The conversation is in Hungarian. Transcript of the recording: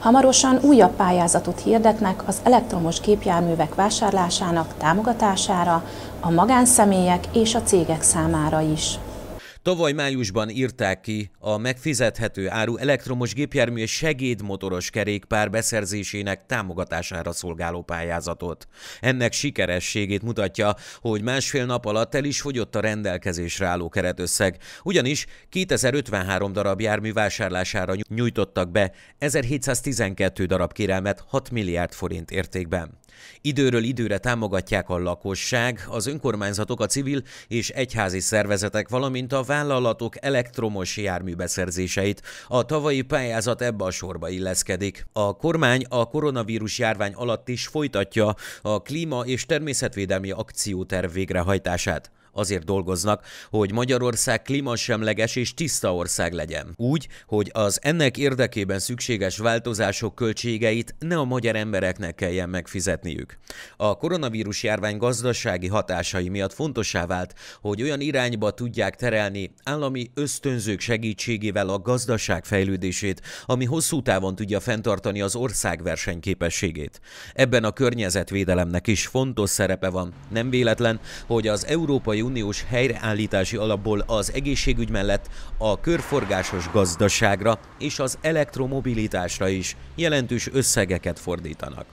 Hamarosan újabb pályázatot hirdetnek az elektromos gépjárművek vásárlásának támogatására a magánszemélyek és a cégek számára is. Tavaly májusban írták ki a megfizethető áru elektromos gépjármű és segédmotoros kerékpár beszerzésének támogatására szolgáló pályázatot. Ennek sikerességét mutatja, hogy másfél nap alatt el is fogyott a rendelkezésre álló keretösszeg, ugyanis 2053 darab jármű vásárlására nyújtottak be 1712 darab kérelmet 6 milliárd forint értékben. Időről időre támogatják a lakosság, az önkormányzatok, a civil és egyházi szervezetek, valamint a vállalatok elektromos járműbeszerzéseit. A tavalyi pályázat ebbe a sorba illeszkedik. A kormány a koronavírus járvány alatt is folytatja a klíma és természetvédelmi akcióterv végrehajtását azért dolgoznak, hogy Magyarország klímasemleges és tiszta ország legyen. Úgy, hogy az ennek érdekében szükséges változások költségeit ne a magyar embereknek kelljen megfizetniük. A koronavírus járvány gazdasági hatásai miatt fontossá vált, hogy olyan irányba tudják terelni állami ösztönzők segítségével a gazdaság fejlődését, ami hosszú távon tudja fenntartani az ország versenyképességét. Ebben a környezetvédelemnek is fontos szerepe van. Nem véletlen, hogy az Európai Európai Uniós helyreállítási alapból az egészségügy mellett a körforgásos gazdaságra és az elektromobilitásra is jelentős összegeket fordítanak.